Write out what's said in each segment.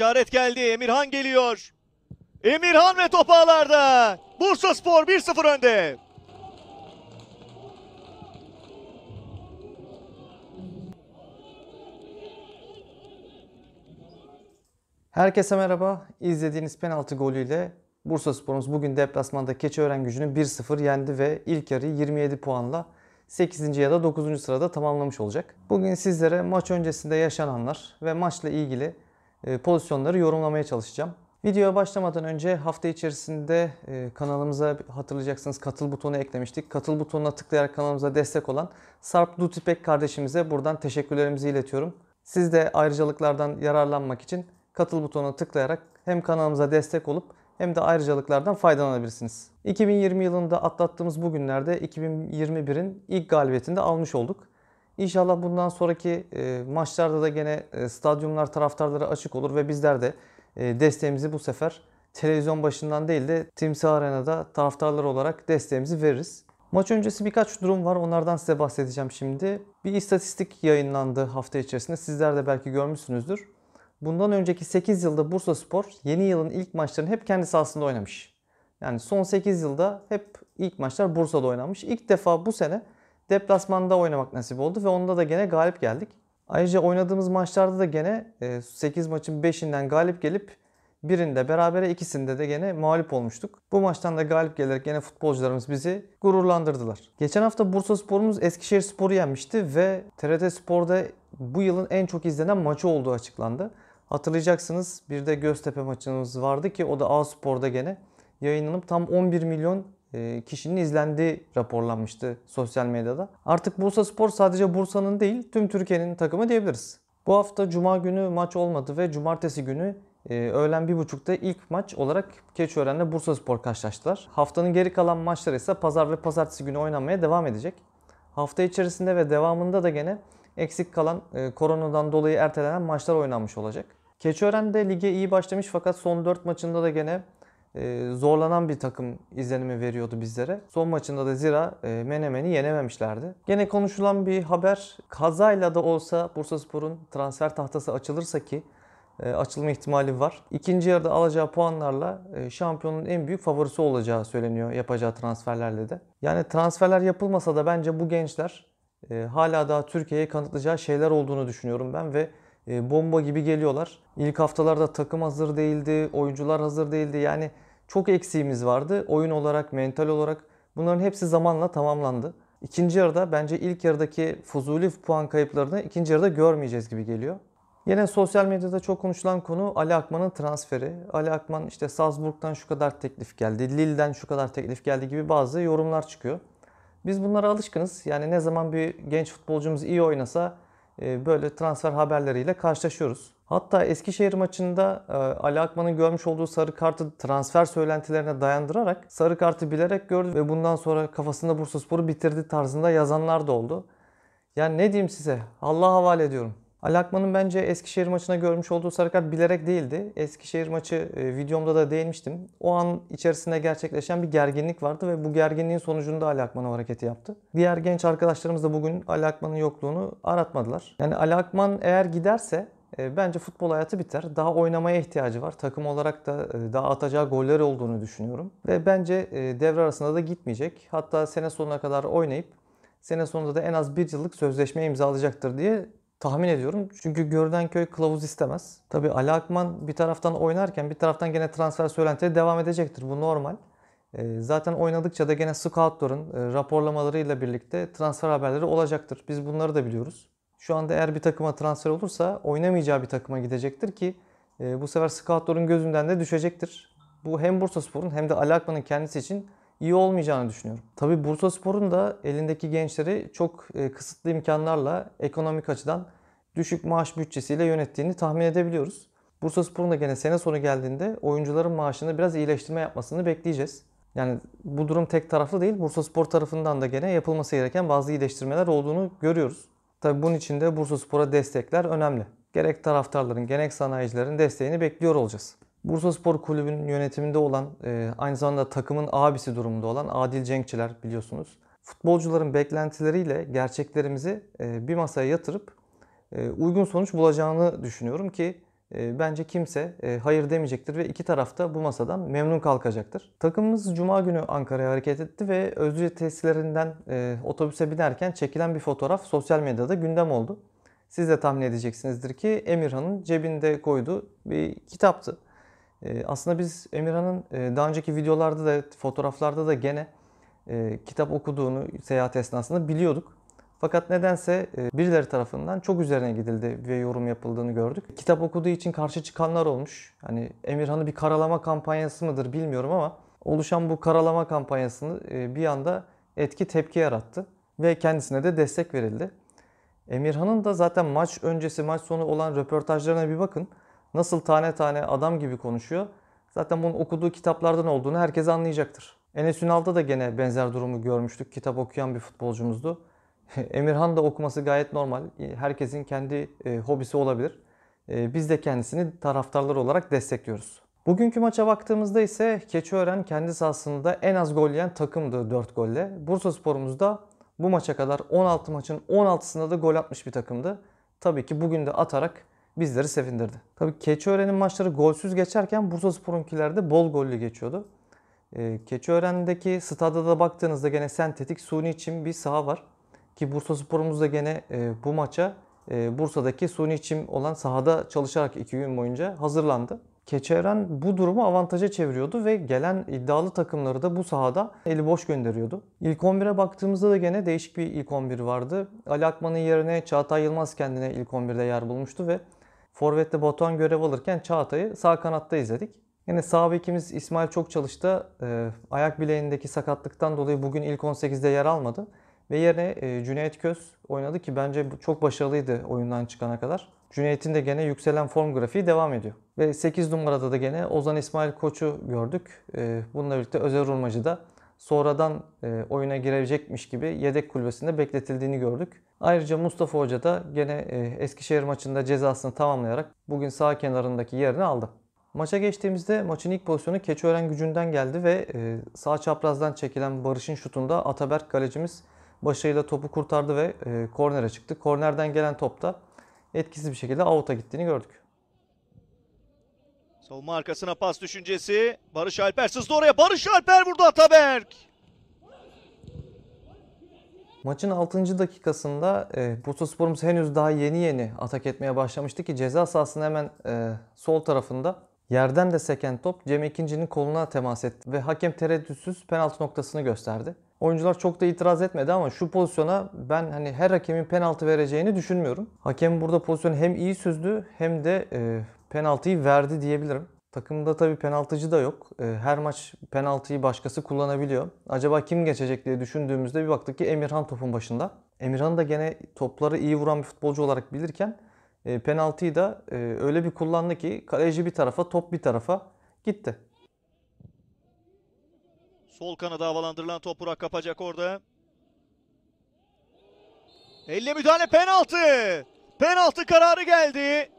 İşaret geldi. Emirhan geliyor. Emirhan ve top ağlarda. Bursa Spor 1-0 önde. Herkese merhaba. İzlediğiniz penaltı golüyle Bursa Spor'umuz bugün deplasmanda Keçiören gücünü 1-0 yendi ve ilk yarıyı 27 puanla 8. ya da 9. sırada tamamlamış olacak. Bugün sizlere maç öncesinde yaşananlar ve maçla ilgili e, pozisyonları yorumlamaya çalışacağım. Videoya başlamadan önce hafta içerisinde e, kanalımıza hatırlayacaksınız katıl butonu eklemiştik. Katıl butonuna tıklayarak kanalımıza destek olan Sarp Dutipek kardeşimize buradan teşekkürlerimizi iletiyorum. Siz de ayrıcalıklardan yararlanmak için katıl butonuna tıklayarak hem kanalımıza destek olup hem de ayrıcalıklardan faydalanabilirsiniz. 2020 yılında atlattığımız bu günlerde 2021'in ilk galibiyetini de almış olduk. İnşallah bundan sonraki e, maçlarda da gene e, stadyumlar taraftarlara açık olur ve bizler de e, desteğimizi bu sefer televizyon başından değil de Timsah Arena'da taraftarlar olarak desteğimizi veririz. Maç öncesi birkaç durum var. Onlardan size bahsedeceğim şimdi. Bir istatistik yayınlandı hafta içerisinde. Sizler de belki görmüşsünüzdür. Bundan önceki 8 yılda Bursa Spor yeni yılın ilk maçlarını hep kendi sahasında oynamış. Yani son 8 yılda hep ilk maçlar Bursa'da oynanmış. İlk defa bu sene deplasmanda oynamak nasip oldu ve onda da gene galip geldik. Ayrıca oynadığımız maçlarda da gene 8 e, maçın 5'inden galip gelip birinde berabere ikisinde de gene mağlup olmuştuk. Bu maçtan da galip gelerek gene futbolcularımız bizi gururlandırdılar. Geçen hafta Bursa Spor'umuz Eskişehir Spor'u yenmişti ve TRT Spor'da bu yılın en çok izlenen maçı olduğu açıklandı. Hatırlayacaksınız bir de Göztepe maçımız vardı ki o da A Spor'da gene yayınlanıp tam 11 milyon e, kişinin izlendiği raporlanmıştı sosyal medyada. Artık Bursa Spor sadece Bursa'nın değil tüm Türkiye'nin takımı diyebiliriz. Bu hafta Cuma günü maç olmadı ve Cumartesi günü ee, öğlen 1.30'da ilk maç olarak Keçiören'le Bursa Spor karşılaştılar. Haftanın geri kalan maçları ise pazar ve pazartesi günü oynanmaya devam edecek. Hafta içerisinde ve devamında da gene eksik kalan e, koronadan dolayı ertelenen maçlar oynanmış olacak. Keçiören de lige iyi başlamış fakat son 4 maçında da gene ee, zorlanan bir takım izlenimi veriyordu bizlere. Son maçında da zira e, Menemen'i yenememişlerdi. Gene konuşulan bir haber kazayla da olsa Bursaspor'un transfer tahtası açılırsa ki e, açılma ihtimali var. İkinci yarıda alacağı puanlarla e, şampiyonun en büyük favorisi olacağı söyleniyor yapacağı transferlerle de. Yani transferler yapılmasa da bence bu gençler hala daha Türkiye'ye kanıtlayacağı şeyler olduğunu düşünüyorum ben ve e, bomba gibi geliyorlar. İlk haftalarda takım hazır değildi, oyuncular hazır değildi. Yani çok eksiğimiz vardı oyun olarak, mental olarak. Bunların hepsi zamanla tamamlandı. İkinci yarıda bence ilk yarıdaki fuzuli puan kayıplarını ikinci yarıda görmeyeceğiz gibi geliyor. Yine sosyal medyada çok konuşulan konu Ali Akman'ın transferi. Ali Akman işte Salzburg'dan şu kadar teklif geldi, Lille'den şu kadar teklif geldi gibi bazı yorumlar çıkıyor. Biz bunlara alışkınız. Yani ne zaman bir genç futbolcumuz iyi oynasa ee, böyle transfer haberleriyle karşılaşıyoruz. Hatta Eskişehir maçında e, Ali Akman'ın görmüş olduğu sarı kartı transfer söylentilerine dayandırarak sarı kartı bilerek gördü ve bundan sonra kafasında Bursaspor'u bitirdi tarzında yazanlar da oldu. Yani ne diyeyim size? Allah'a havale ediyorum. Alakmanın bence Eskişehir maçına görmüş olduğu sarı kart bilerek değildi. Eskişehir maçı e, videomda da değinmiştim. O an içerisinde gerçekleşen bir gerginlik vardı ve bu gerginliğin sonucunda Ali hareketi yaptı. Diğer genç arkadaşlarımız da bugün Alakmanın yokluğunu aratmadılar. Yani Alakman eğer giderse e, bence futbol hayatı biter. Daha oynamaya ihtiyacı var. Takım olarak da e, daha atacağı goller olduğunu düşünüyorum. Ve bence e, devre arasında da gitmeyecek. Hatta sene sonuna kadar oynayıp sene sonunda da en az bir yıllık sözleşme imzalayacaktır diye tahmin ediyorum. Çünkü köy kılavuz istemez. Tabi Ali Akman bir taraftan oynarken bir taraftan gene transfer söylentileri devam edecektir. Bu normal. Ee, zaten oynadıkça da gene scoutların e, raporlamalarıyla birlikte transfer haberleri olacaktır. Biz bunları da biliyoruz. Şu anda eğer bir takıma transfer olursa oynamayacağı bir takıma gidecektir ki e, bu sefer scoutların gözünden de düşecektir. Bu hem Bursaspor'un hem de Ali Akman'ın kendisi için iyi olmayacağını düşünüyorum. Tabi Bursa Spor'un da elindeki gençleri çok e, kısıtlı imkanlarla ekonomik açıdan düşük maaş bütçesiyle yönettiğini tahmin edebiliyoruz. Bursa Spor'un da gene sene sonu geldiğinde oyuncuların maaşını biraz iyileştirme yapmasını bekleyeceğiz. Yani bu durum tek taraflı değil. Bursa Spor tarafından da gene yapılması gereken bazı iyileştirmeler olduğunu görüyoruz. Tabi bunun için de Bursa Spor'a destekler önemli. Gerek taraftarların gerek sanayicilerin desteğini bekliyor olacağız. Bursa Spor Kulübü'nün yönetiminde olan, e, aynı zamanda takımın abisi durumunda olan Adil Cenkçiler biliyorsunuz. Futbolcuların beklentileriyle gerçeklerimizi e, bir masaya yatırıp e, uygun sonuç bulacağını düşünüyorum ki bence kimse hayır demeyecektir ve iki taraf da bu masadan memnun kalkacaktır. Takımımız Cuma günü Ankara'ya hareket etti ve Özlüce tesislerinden otobüse binerken çekilen bir fotoğraf sosyal medyada gündem oldu. Siz de tahmin edeceksinizdir ki Emirhan'ın cebinde koyduğu bir kitaptı. Ee, aslında biz Emirhan'ın e, daha önceki videolarda da fotoğraflarda da gene e, kitap okuduğunu seyahat esnasında biliyorduk. Fakat nedense e, birileri tarafından çok üzerine gidildi ve yorum yapıldığını gördük. Kitap okuduğu için karşı çıkanlar olmuş. Hani Emirhan'ı bir karalama kampanyası mıdır bilmiyorum ama oluşan bu karalama kampanyasını bir anda etki tepki yarattı ve kendisine de destek verildi. Emirhan'ın da zaten maç öncesi maç sonu olan röportajlarına bir bakın nasıl tane tane adam gibi konuşuyor. Zaten bunun okuduğu kitaplardan olduğunu herkes anlayacaktır. Enes Ünal'da da gene benzer durumu görmüştük. Kitap okuyan bir futbolcumuzdu. Emirhan da okuması gayet normal. Herkesin kendi e, hobisi olabilir. E, biz de kendisini taraftarlar olarak destekliyoruz. Bugünkü maça baktığımızda ise Keçiören kendi sahasında en az gol yiyen takımdı 4 golle. Bursa Spor'umuz da bu maça kadar 16 maçın 16'sında da gol atmış bir takımdı. Tabii ki bugün de atarak bizleri sevindirdi. Tabii Keçiören'in maçları golsüz geçerken Bursa Spor'unkiler de bol gollü geçiyordu. E, Keçiören'deki stada da baktığınızda gene sentetik suni çim bir saha var. Ki Bursaspor'umuz da gene e, bu maça e, Bursa'daki suni çim olan sahada çalışarak iki gün boyunca hazırlandı. Keçeren bu durumu avantaja çeviriyordu ve gelen iddialı takımları da bu sahada eli boş gönderiyordu. İlk 11'e baktığımızda da gene değişik bir ilk 11 vardı. Ali Akman'ın yerine Çağatay Yılmaz kendine ilk 11'de yer bulmuştu ve Forvet'te Batuhan görev alırken Çağatay'ı sağ kanatta izledik. Yine sağ bekimiz İsmail çok çalıştı. E, ayak bileğindeki sakatlıktan dolayı bugün ilk 18'de yer almadı. Ve yerine e, Cüneyt Köz oynadı ki bence çok başarılıydı oyundan çıkana kadar. Cüneyt'in de gene yükselen form grafiği devam ediyor. Ve 8 numarada da gene Ozan İsmail Koç'u gördük. E, bununla birlikte özel Urmacı da sonradan e, oyuna girecekmiş gibi yedek kulübesinde bekletildiğini gördük. Ayrıca Mustafa Hoca da gene e, Eskişehir maçında cezasını tamamlayarak bugün sağ kenarındaki yerini aldı. Maça geçtiğimizde maçın ilk pozisyonu Keçiören gücünden geldi ve e, sağ çaprazdan çekilen Barış'ın şutunda Ataberk kalecimiz başıyla topu kurtardı ve e, kornere çıktı. Kornerden gelen topta etkisiz bir şekilde avuta gittiğini gördük. Savunma arkasına pas düşüncesi. Barış Alper sızdı oraya. Barış Alper vurdu Ataberk. Maçın 6. dakikasında e, Bursaspor'umuz henüz daha yeni yeni atak etmeye başlamıştı ki ceza sahasının hemen e, sol tarafında yerden de seken top Cem İkincinin koluna temas etti ve hakem tereddütsüz penaltı noktasını gösterdi. Oyuncular çok da itiraz etmedi ama şu pozisyona ben hani her hakemin penaltı vereceğini düşünmüyorum. Hakem burada pozisyonu hem iyi süzdü hem de e, penaltıyı verdi diyebilirim. Takımda tabi penaltıcı da yok. Ee, her maç penaltıyı başkası kullanabiliyor. Acaba kim geçecek diye düşündüğümüzde bir baktık ki Emirhan topun başında. Emirhan da gene topları iyi vuran bir futbolcu olarak bilirken e, penaltıyı da e, öyle bir kullandı ki kaleci bir tarafa top bir tarafa gitti. Sol kanada havalandırılan top Burak kapacak orada. Elle müdahale penaltı. Penaltı kararı geldi.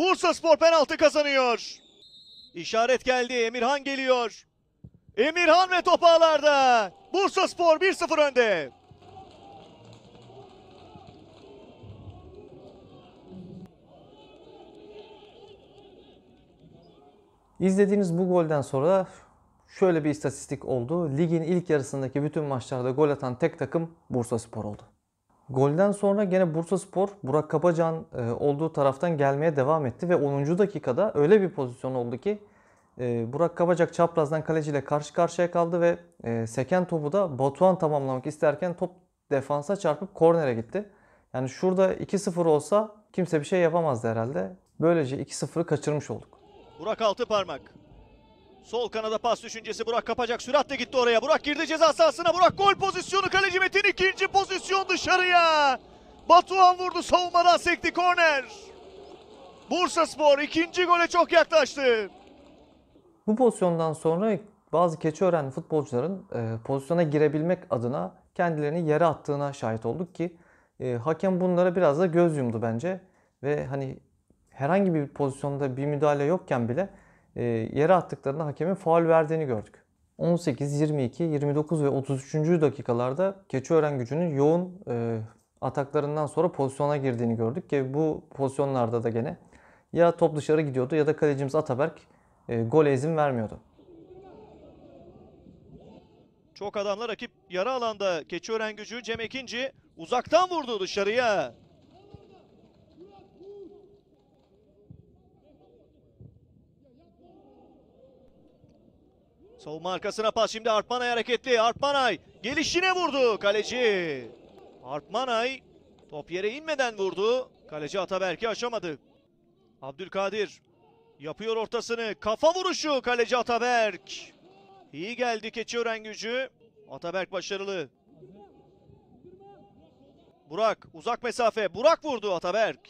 Bursa Spor penaltı kazanıyor. İşaret geldi. Emirhan geliyor. Emirhan ve top ağlarda. Bursa Spor 1-0 önde. İzlediğiniz bu golden sonra şöyle bir istatistik oldu. Ligin ilk yarısındaki bütün maçlarda gol atan tek takım Bursa Spor oldu. Golden sonra gene Bursa Spor Burak Kapacan e, olduğu taraftan gelmeye devam etti ve 10. dakikada öyle bir pozisyon oldu ki e, Burak Kabacak çaprazdan kaleciyle karşı karşıya kaldı ve e, seken topu da Batuhan tamamlamak isterken top defansa çarpıp kornere gitti. Yani şurada 2-0 olsa kimse bir şey yapamazdı herhalde. Böylece 2-0'ı kaçırmış olduk. Burak altı parmak. Sol kanada pas düşüncesi Burak kapacak. Süratle gitti oraya. Burak girdi ceza sahasına. Burak gol pozisyonu. Kaleci Metin ikinci pozisyon dışarıya. Batuhan vurdu savunmadan sekti korner. Bursa Spor ikinci gole çok yaklaştı. Bu pozisyondan sonra bazı keçi Keçiören futbolcuların e, pozisyona girebilmek adına kendilerini yere attığına şahit olduk ki e, hakem bunlara biraz da göz yumdu bence. Ve hani herhangi bir pozisyonda bir müdahale yokken bile e, yere attıklarında hakemin faul verdiğini gördük. 18, 22, 29 ve 33. dakikalarda Keçiören gücünün yoğun e, ataklarından sonra pozisyona girdiğini gördük ki bu pozisyonlarda da gene ya top dışarı gidiyordu ya da kalecimiz Ataberk e, gole izin vermiyordu. Çok adamla rakip yarı alanda Keçiören gücü Cem Ekinci uzaktan vurdu dışarıya. Savunma arkasına pas şimdi Artmanay hareketli. Artmanay gelişine vurdu kaleci. Artmanay top yere inmeden vurdu. Kaleci Ataberk'i aşamadı. Abdülkadir yapıyor ortasını. Kafa vuruşu kaleci Ataberk. İyi geldi Keçiören gücü. Ataberk başarılı. Burak uzak mesafe. Burak vurdu Ataberk.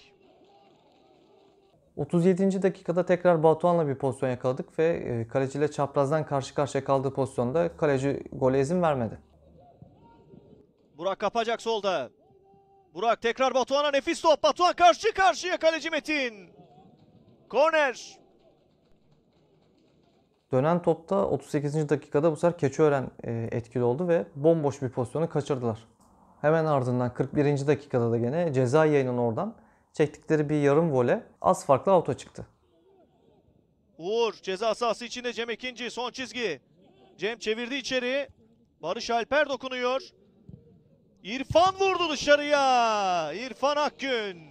37. dakikada tekrar Batuhan'la bir pozisyon yakaladık ve e, kaleciyle çaprazdan karşı karşıya kaldığı pozisyonda kaleci gole izin vermedi. Burak kapacak solda. Burak tekrar Batuhan'a nefis top. Batuhan karşı karşıya kaleci Metin. Korner. Dönen topta 38. dakikada bu sefer Keçiören e, etkili oldu ve bomboş bir pozisyonu kaçırdılar. Hemen ardından 41. dakikada da gene ceza yayının oradan çektikleri bir yarım vole az farklı auto çıktı. Uğur ceza sahası içinde Cem ikinci son çizgi. Cem çevirdi içeri. Barış Alper dokunuyor. İrfan vurdu dışarıya. İrfan Akgün.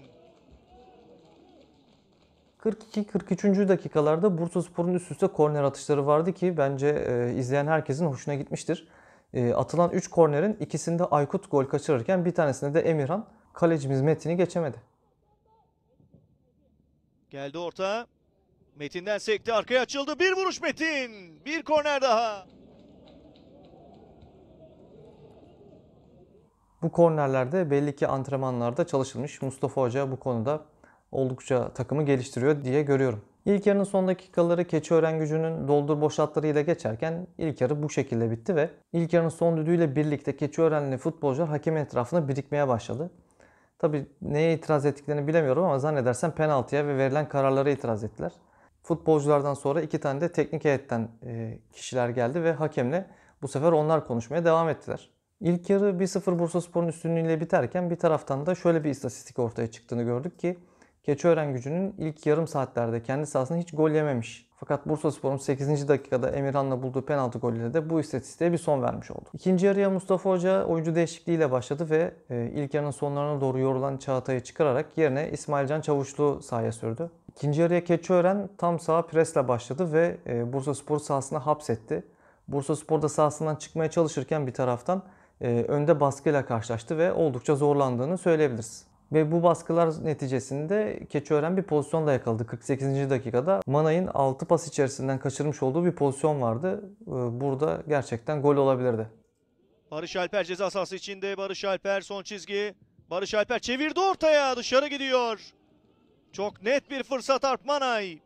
42-43. dakikalarda Bursaspor'un üst üste korner atışları vardı ki bence e, izleyen herkesin hoşuna gitmiştir. E, atılan 3 kornerin ikisinde Aykut gol kaçırırken bir tanesinde de Emirhan kalecimiz Metin'i geçemedi. Geldi orta. Metin'den sekti. Arkaya açıldı. Bir vuruş Metin. Bir korner daha. Bu kornerlerde belli ki antrenmanlarda çalışılmış. Mustafa Hoca bu konuda oldukça takımı geliştiriyor diye görüyorum. İlk yarının son dakikaları keçi Keçiören gücünün doldur boşaltlarıyla geçerken ilk yarı bu şekilde bitti ve ilk yarının son düdüğüyle birlikte keçi Keçiörenli futbolcular hakem etrafına birikmeye başladı. Tabi neye itiraz ettiklerini bilemiyorum ama zannedersem penaltıya ve verilen kararlara itiraz ettiler. Futbolculardan sonra iki tane de teknik heyetten e, kişiler geldi ve hakemle bu sefer onlar konuşmaya devam ettiler. İlk yarı 1-0 Bursa Spor'un üstünlüğüyle biterken bir taraftan da şöyle bir istatistik ortaya çıktığını gördük ki Keçiören gücünün ilk yarım saatlerde kendi sahasında hiç gol yememiş fakat Bursa Spor'un 8. dakikada Emirhan'la bulduğu penaltı golüyle de bu istatistiğe bir son vermiş oldu. İkinci yarıya Mustafa Hoca oyuncu değişikliğiyle başladı ve e, ilk yarının sonlarına doğru yorulan Çağatay'ı çıkararak yerine İsmailcan Çavuşlu sahaya sürdü. İkinci yarıya Keçiören tam sağ presle başladı ve Bursa e, Bursaspor sahasına hapsetti. Bursaspor da sahasından çıkmaya çalışırken bir taraftan e, önde baskıyla karşılaştı ve oldukça zorlandığını söyleyebiliriz. Ve bu baskılar neticesinde Keçiören bir pozisyonla yakaladı. 48. dakikada Manay'ın 6 pas içerisinden kaçırmış olduğu bir pozisyon vardı. Ee, burada gerçekten gol olabilirdi. Barış Alper ceza sahası içinde. Barış Alper son çizgi. Barış Alper çevirdi ortaya. Dışarı gidiyor. Çok net bir fırsat Arp Manay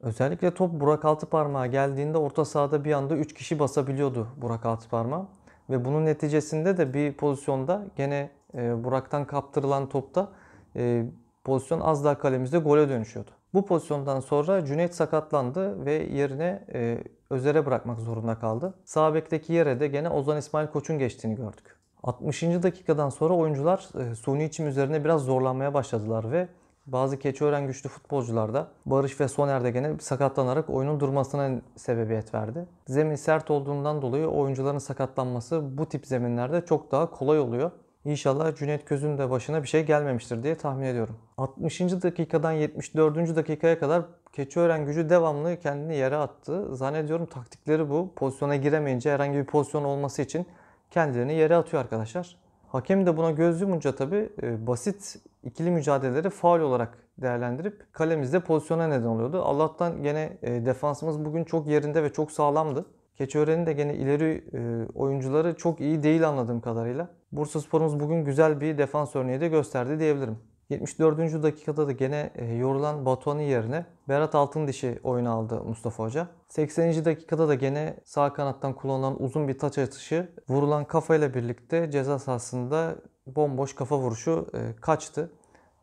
Özellikle top Burak Altıparmak'a geldiğinde orta sahada bir anda 3 kişi basabiliyordu Burak Altıparmak. Ve bunun neticesinde de bir pozisyonda gene e, Burak'tan kaptırılan topta e, pozisyon az daha kalemizde gole dönüşüyordu. Bu pozisyondan sonra Cüneyt sakatlandı ve yerine e, Özer'e bırakmak zorunda kaldı. Sağ bekteki yere de gene Ozan İsmail Koç'un geçtiğini gördük. 60. dakikadan sonra oyuncular e, suni içim üzerine biraz zorlanmaya başladılar ve bazı keçi öğren güçlü futbolcular da Barış ve Soner de gene sakatlanarak oyunun durmasına sebebiyet verdi. Zemin sert olduğundan dolayı oyuncuların sakatlanması bu tip zeminlerde çok daha kolay oluyor. İnşallah Cüneyt Köz'ün de başına bir şey gelmemiştir diye tahmin ediyorum. 60. dakikadan 74. dakikaya kadar Keçiören gücü devamlı kendini yere attı. Zannediyorum taktikleri bu. Pozisyona giremeyince herhangi bir pozisyon olması için kendilerini yere atıyor arkadaşlar. Hakem de buna göz yumunca tabi e, basit ikili mücadeleleri faul olarak değerlendirip kalemizde pozisyona neden oluyordu. Allah'tan gene e, defansımız bugün çok yerinde ve çok sağlamdı. Keçiören'in de gene ileri e, oyuncuları çok iyi değil anladığım kadarıyla. Bursa Spor'umuz bugün güzel bir defans örneği de gösterdi diyebilirim. 74. dakikada da gene e, yorulan Batuhan'ın yerine Berat Altındişi oyunu aldı Mustafa Hoca. 80. dakikada da gene sağ kanattan kullanılan uzun bir taç atışı vurulan kafayla birlikte ceza sahasında bomboş kafa vuruşu e, kaçtı.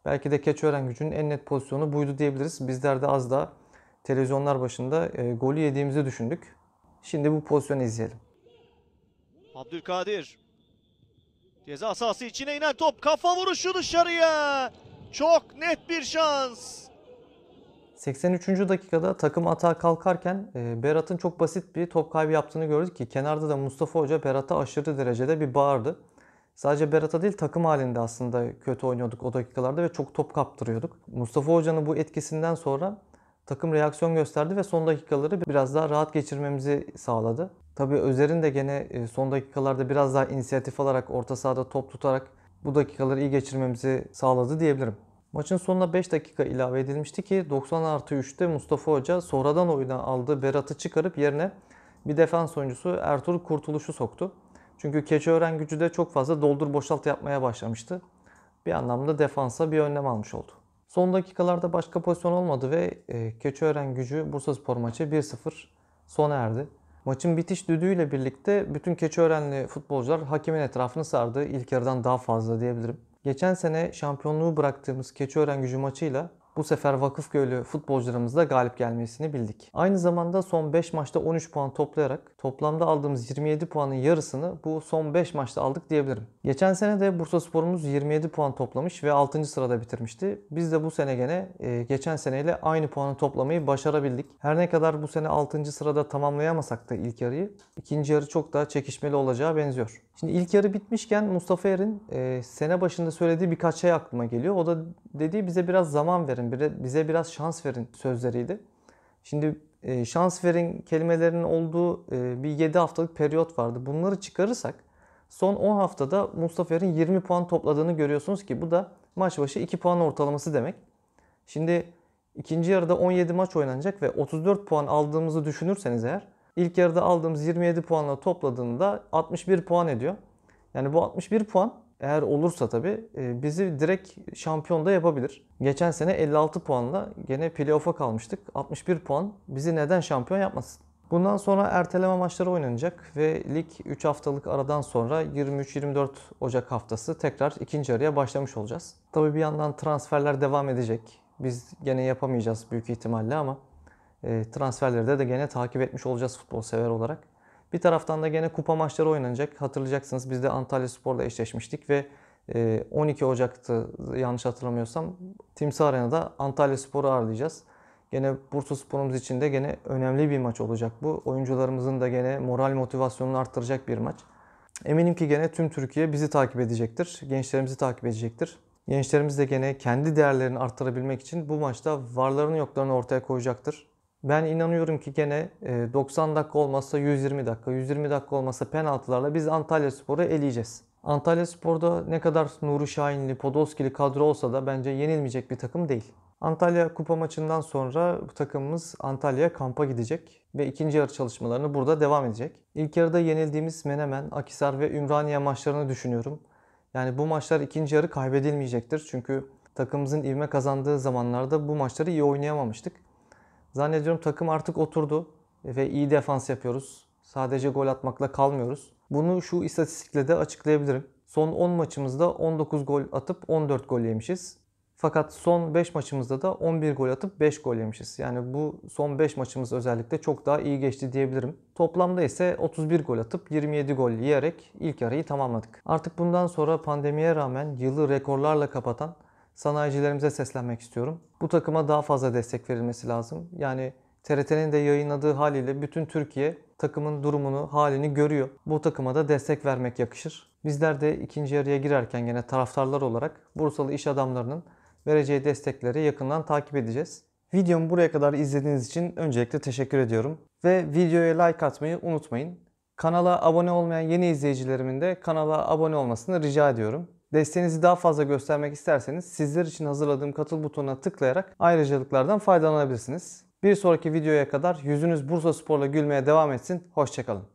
Belki de Keçiören gücünün en net pozisyonu buydu diyebiliriz. Bizler de az da televizyonlar başında golü yediğimizi düşündük. Şimdi bu pozisyonu izleyelim. Abdülkadir. Ceza sahası içine inen top. Kafa vuruşu dışarıya. Çok net bir şans. 83. dakikada takım atağa kalkarken e, Berat'ın çok basit bir top kaybı yaptığını gördük ki kenarda da Mustafa Hoca Berat'a aşırı derecede bir bağırdı. Sadece Berat'a değil takım halinde aslında kötü oynuyorduk o dakikalarda ve çok top kaptırıyorduk. Mustafa Hoca'nın bu etkisinden sonra Takım reaksiyon gösterdi ve son dakikaları biraz daha rahat geçirmemizi sağladı. Tabii Özer'in de gene e, son dakikalarda biraz daha inisiyatif alarak orta sahada top tutarak bu dakikaları iyi geçirmemizi sağladı diyebilirim. Maçın sonuna 5 dakika ilave edilmişti ki 90 artı 3'te Mustafa Hoca sonradan oyuna aldığı Berat'ı çıkarıp yerine bir defans oyuncusu Ertuğrul Kurtuluş'u soktu. Çünkü Keçiören gücü de çok fazla doldur boşalt yapmaya başlamıştı. Bir anlamda defansa bir önlem almış oldu. Son dakikalarda başka pozisyon olmadı ve e, Keçiören gücü Bursaspor maçı 1-0 sona erdi. Maçın bitiş düdüğüyle birlikte bütün Keçiörenli futbolcular hakemin etrafını sardı. İlk yarıdan daha fazla diyebilirim. Geçen sene şampiyonluğu bıraktığımız Keçiören gücü maçıyla bu sefer Vakıfköylü futbolcularımız da galip gelmesini bildik. Aynı zamanda son 5 maçta 13 puan toplayarak toplamda aldığımız 27 puanın yarısını bu son 5 maçta aldık diyebilirim. Geçen sene de Bursa Spor'umuz 27 puan toplamış ve 6. sırada bitirmişti. Biz de bu sene gene e, geçen seneyle aynı puanı toplamayı başarabildik. Her ne kadar bu sene 6. sırada tamamlayamasak da ilk yarıyı ikinci yarı çok daha çekişmeli olacağı benziyor. Şimdi ilk yarı bitmişken Mustafa Er'in e, sene başında söylediği birkaç şey aklıma geliyor. O da dediği bize biraz zaman verin verin, bize biraz şans verin sözleriydi. Şimdi e, şans verin kelimelerinin olduğu e, bir 7 haftalık periyot vardı. Bunları çıkarırsak son 10 haftada Mustafa Yar'ın 20 puan topladığını görüyorsunuz ki bu da maç başı 2 puan ortalaması demek. Şimdi ikinci yarıda 17 maç oynanacak ve 34 puan aldığımızı düşünürseniz eğer ilk yarıda aldığımız 27 puanla topladığında 61 puan ediyor. Yani bu 61 puan eğer olursa tabii e, bizi direkt şampiyon da yapabilir. Geçen sene 56 puanla gene playoff'a kalmıştık. 61 puan bizi neden şampiyon yapmasın? Bundan sonra erteleme maçları oynanacak ve lig 3 haftalık aradan sonra 23-24 Ocak haftası tekrar ikinci araya başlamış olacağız. Tabii bir yandan transferler devam edecek. Biz gene yapamayacağız büyük ihtimalle ama e, transferleri de, de gene takip etmiş olacağız futbol sever olarak. Bir taraftan da gene kupa maçları oynanacak. Hatırlayacaksınız biz de Antalya Spor'la eşleşmiştik ve 12 e, Ocak'tı yanlış hatırlamıyorsam Timsah Arena'da Antalya Spor'u ağırlayacağız. Gene Bursa Spor'umuz için de gene önemli bir maç olacak bu. Oyuncularımızın da gene moral motivasyonunu arttıracak bir maç. Eminim ki gene tüm Türkiye bizi takip edecektir. Gençlerimizi takip edecektir. Gençlerimiz de gene kendi değerlerini arttırabilmek için bu maçta varlarını yoklarını ortaya koyacaktır. Ben inanıyorum ki gene 90 e, dakika olmazsa 120 dakika, 120 dakika olmazsa penaltılarla biz Antalya Spor'u eleyeceğiz. Antalya Spor'da ne kadar Nuri Şahinli, Podolskili kadro olsa da bence yenilmeyecek bir takım değil. Antalya kupa maçından sonra takımımız Antalya kampa gidecek ve ikinci yarı çalışmalarını burada devam edecek. İlk yarıda yenildiğimiz Menemen, Akisar ve Ümraniye maçlarını düşünüyorum. Yani bu maçlar ikinci yarı kaybedilmeyecektir çünkü takımımızın ivme kazandığı zamanlarda bu maçları iyi oynayamamıştık. Zannediyorum takım artık oturdu ve iyi defans yapıyoruz. Sadece gol atmakla kalmıyoruz. Bunu şu istatistikle de açıklayabilirim. Son 10 maçımızda 19 gol atıp 14 gol yemişiz. Fakat son 5 maçımızda da 11 gol atıp 5 gol yemişiz. Yani bu son 5 maçımız özellikle çok daha iyi geçti diyebilirim. Toplamda ise 31 gol atıp 27 gol yiyerek ilk yarıyı tamamladık. Artık bundan sonra pandemiye rağmen yılı rekorlarla kapatan sanayicilerimize seslenmek istiyorum. Bu takıma daha fazla destek verilmesi lazım. Yani TRT'nin de yayınladığı haliyle bütün Türkiye takımın durumunu, halini görüyor. Bu takıma da destek vermek yakışır. Bizler de ikinci yarıya girerken gene taraftarlar olarak Bursalı iş adamlarının vereceği destekleri yakından takip edeceğiz. Videomu buraya kadar izlediğiniz için öncelikle teşekkür ediyorum. Ve videoya like atmayı unutmayın. Kanala abone olmayan yeni izleyicilerimin de kanala abone olmasını rica ediyorum. Desteğinizi daha fazla göstermek isterseniz sizler için hazırladığım katıl butonuna tıklayarak ayrıcalıklardan faydalanabilirsiniz. Bir sonraki videoya kadar yüzünüz Bursa Spor'la gülmeye devam etsin. Hoşçakalın.